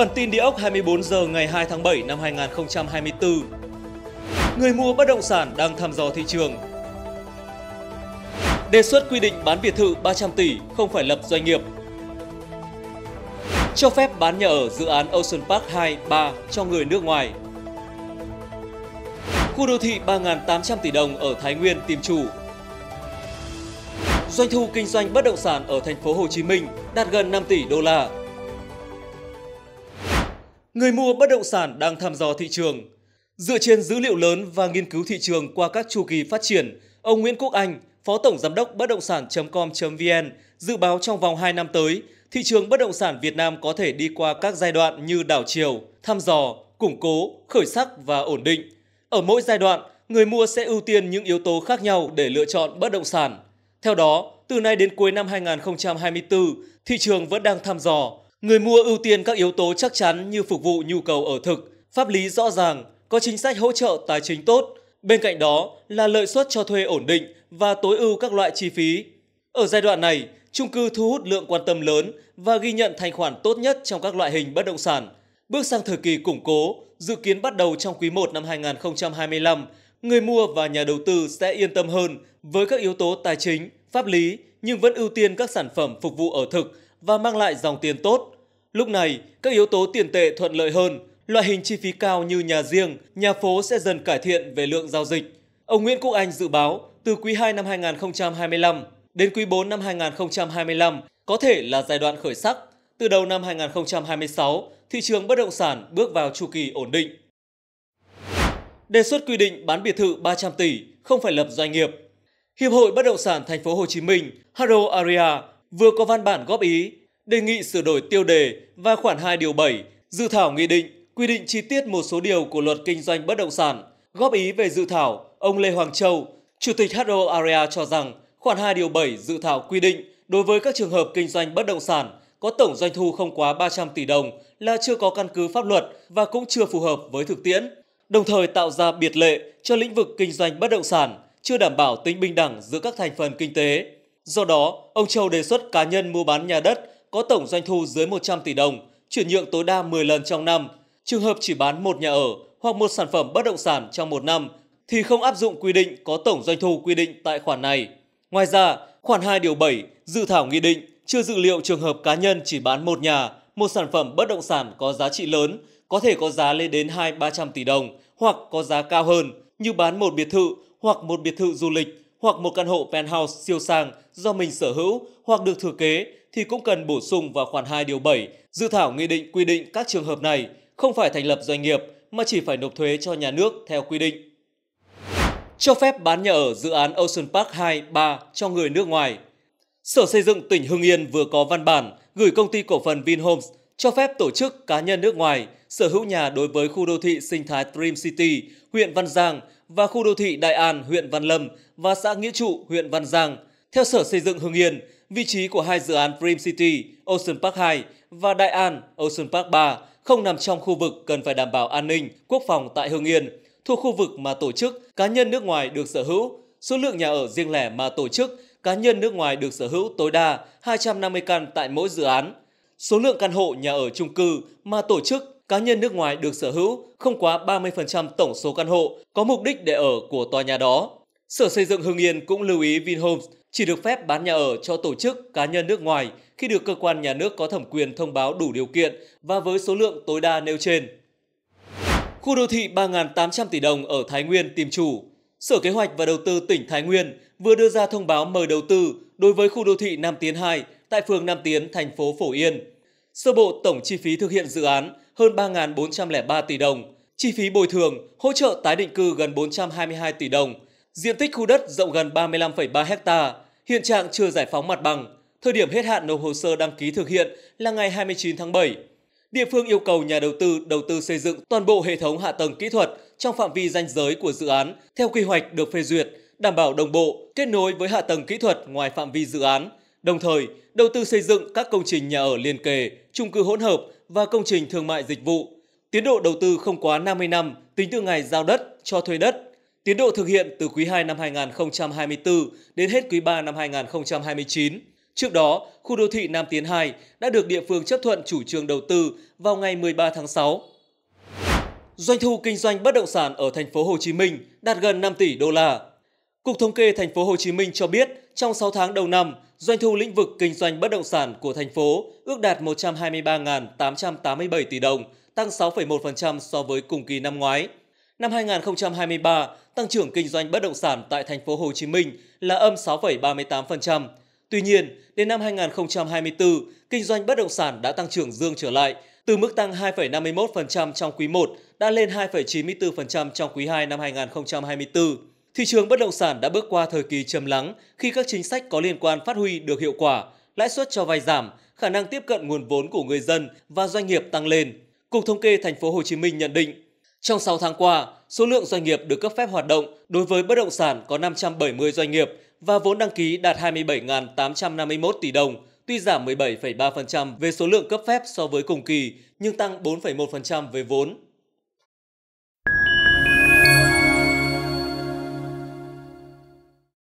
Bản tin địa ốc 24 giờ ngày 2 tháng 7 năm 2024. Người mua bất động sản đang thăm dò thị trường. Đề xuất quy định bán biệt thự 300 tỷ không phải lập doanh nghiệp. Cho phép bán nhà ở dự án Ocean Park 2, 3 cho người nước ngoài. Khu đô thị 3.800 tỷ đồng ở Thái Nguyên tìm chủ. Doanh thu kinh doanh bất động sản ở thành phố Hồ Chí Minh đạt gần 5 tỷ đô la, người mua bất động sản đang thăm dò thị trường. Dựa trên dữ liệu lớn và nghiên cứu thị trường qua các chu kỳ phát triển, ông Nguyễn Quốc Anh, Phó Tổng Giám đốc Bất động sản.com.vn dự báo trong vòng 2 năm tới, thị trường bất động sản Việt Nam có thể đi qua các giai đoạn như đảo chiều, thăm dò, củng cố, khởi sắc và ổn định. Ở mỗi giai đoạn, người mua sẽ ưu tiên những yếu tố khác nhau để lựa chọn bất động sản. Theo đó, từ nay đến cuối năm 2024, thị trường vẫn đang thăm dò, Người mua ưu tiên các yếu tố chắc chắn như phục vụ nhu cầu ở thực, pháp lý rõ ràng, có chính sách hỗ trợ tài chính tốt, bên cạnh đó là lợi suất cho thuê ổn định và tối ưu các loại chi phí. Ở giai đoạn này, chung cư thu hút lượng quan tâm lớn và ghi nhận thanh khoản tốt nhất trong các loại hình bất động sản. Bước sang thời kỳ củng cố, dự kiến bắt đầu trong quý 1 năm 2025, người mua và nhà đầu tư sẽ yên tâm hơn với các yếu tố tài chính, pháp lý nhưng vẫn ưu tiên các sản phẩm phục vụ ở thực và mang lại dòng tiền tốt. Lúc này, các yếu tố tiền tệ thuận lợi hơn, loại hình chi phí cao như nhà riêng, nhà phố sẽ dần cải thiện về lượng giao dịch. Ông Nguyễn Quốc Anh dự báo từ quý 2 năm 2025 đến quý 4 năm 2025 có thể là giai đoạn khởi sắc. Từ đầu năm 2026, thị trường bất động sản bước vào chu kỳ ổn định. Đề xuất quy định bán biệt thự 300 tỷ không phải lập doanh nghiệp. Hiệp hội Bất động sản Thành phố Hồ Chí Minh, Haro Area vừa có văn bản góp ý đề nghị sửa đổi tiêu đề và khoản 2 điều 7 dự thảo nghị định quy định chi tiết một số điều của luật kinh doanh bất động sản. Góp ý về dự thảo, ông Lê Hoàng Châu, Chủ tịch HO Area cho rằng khoản 2 điều 7 dự thảo quy định đối với các trường hợp kinh doanh bất động sản có tổng doanh thu không quá 300 tỷ đồng là chưa có căn cứ pháp luật và cũng chưa phù hợp với thực tiễn, đồng thời tạo ra biệt lệ cho lĩnh vực kinh doanh bất động sản, chưa đảm bảo tính bình đẳng giữa các thành phần kinh tế. Do đó, ông Châu đề xuất cá nhân mua bán nhà đất có tổng doanh thu dưới 100 tỷ đồng, chuyển nhượng tối đa 10 lần trong năm. Trường hợp chỉ bán một nhà ở hoặc một sản phẩm bất động sản trong một năm thì không áp dụng quy định có tổng doanh thu quy định tại khoản này. Ngoài ra, khoản 2 điều 7 dự thảo nghị định chưa dự liệu trường hợp cá nhân chỉ bán một nhà, một sản phẩm bất động sản có giá trị lớn có thể có giá lên đến 2-300 tỷ đồng hoặc có giá cao hơn như bán một biệt thự hoặc một biệt thự du lịch hoặc một căn hộ penthouse siêu sang do mình sở hữu hoặc được thừa kế thì cũng cần bổ sung vào khoản 2 điều 7 dự thảo nghị định quy định các trường hợp này không phải thành lập doanh nghiệp mà chỉ phải nộp thuế cho nhà nước theo quy định. Cho phép bán nhà ở dự án Ocean Park 2, 3 cho người nước ngoài. Sở Xây dựng tỉnh Hưng Yên vừa có văn bản gửi công ty cổ phần Vinhomes cho phép tổ chức cá nhân nước ngoài sở hữu nhà đối với khu đô thị sinh thái Dream City, huyện Văn Giang và khu đô thị Đại An, huyện Văn Lâm và xã Nghĩa Trụ, huyện Văn Giang. Theo Sở Xây dựng Hưng Yên, vị trí của hai dự án Dream City, Ocean Park 2 và Đại An, Ocean Park 3 không nằm trong khu vực cần phải đảm bảo an ninh, quốc phòng tại Hưng Yên, thuộc khu vực mà tổ chức cá nhân nước ngoài được sở hữu. Số lượng nhà ở riêng lẻ mà tổ chức cá nhân nước ngoài được sở hữu tối đa 250 căn tại mỗi dự án. Số lượng căn hộ nhà ở chung cư mà tổ chức, cá nhân nước ngoài được sở hữu không quá 30% tổng số căn hộ có mục đích để ở của tòa nhà đó. Sở Xây dựng Hưng Yên cũng lưu ý Vinhomes chỉ được phép bán nhà ở cho tổ chức, cá nhân nước ngoài khi được cơ quan nhà nước có thẩm quyền thông báo đủ điều kiện và với số lượng tối đa nêu trên. Khu đô thị 3.800 tỷ đồng ở Thái Nguyên tìm chủ Sở Kế hoạch và Đầu tư tỉnh Thái Nguyên vừa đưa ra thông báo mời đầu tư đối với khu đô thị Nam Tiến 2 tại phường Nam Tiến, thành phố Phổ Yên. Sơ bộ tổng chi phí thực hiện dự án hơn 3.403 tỷ đồng, chi phí bồi thường, hỗ trợ tái định cư gần 422 tỷ đồng, diện tích khu đất rộng gần 35,3 ha, hiện trạng chưa giải phóng mặt bằng, thời điểm hết hạn nộp hồ sơ đăng ký thực hiện là ngày 29 tháng 7. Địa phương yêu cầu nhà đầu tư đầu tư xây dựng toàn bộ hệ thống hạ tầng kỹ thuật trong phạm vi danh giới của dự án theo quy hoạch được phê duyệt, đảm bảo đồng bộ, kết nối với hạ tầng kỹ thuật ngoài phạm vi dự án, Đồng thời, đầu tư xây dựng các công trình nhà ở liền kề, chung cư hỗn hợp và công trình thương mại dịch vụ. Tiến độ đầu tư không quá 50 năm tính từ ngày giao đất, cho thuê đất. Tiến độ thực hiện từ quý 2 năm 2024 đến hết quý 3 năm 2029. Trước đó, khu đô thị Nam Tiến 2 đã được địa phương chấp thuận chủ trương đầu tư vào ngày 13 tháng 6. Doanh thu kinh doanh bất động sản ở thành phố Hồ Chí Minh đạt gần 5 tỷ đô la, Cục Thống kê thành phố Hồ Chí Minh cho biết, trong 6 tháng đầu năm, doanh thu lĩnh vực kinh doanh bất động sản của thành phố ước đạt 123.887 tỷ đồng, tăng 6,1% so với cùng kỳ năm ngoái. Năm 2023, tăng trưởng kinh doanh bất động sản tại thành phố Hồ Chí Minh là âm 6,38%. Tuy nhiên, đến năm 2024, kinh doanh bất động sản đã tăng trưởng dương trở lại, từ mức tăng 2,51% trong quý 1 đã lên 2,94% trong quý 2 năm 2024. Thị trường bất động sản đã bước qua thời kỳ trầm lắng khi các chính sách có liên quan phát huy được hiệu quả, lãi suất cho vay giảm, khả năng tiếp cận nguồn vốn của người dân và doanh nghiệp tăng lên. Cục Thống kê Thành phố Hồ Chí Minh nhận định, trong 6 tháng qua, số lượng doanh nghiệp được cấp phép hoạt động đối với bất động sản có 570 doanh nghiệp và vốn đăng ký đạt 27.851 tỷ đồng, tuy giảm 17,3% về số lượng cấp phép so với cùng kỳ nhưng tăng 4,1% về vốn.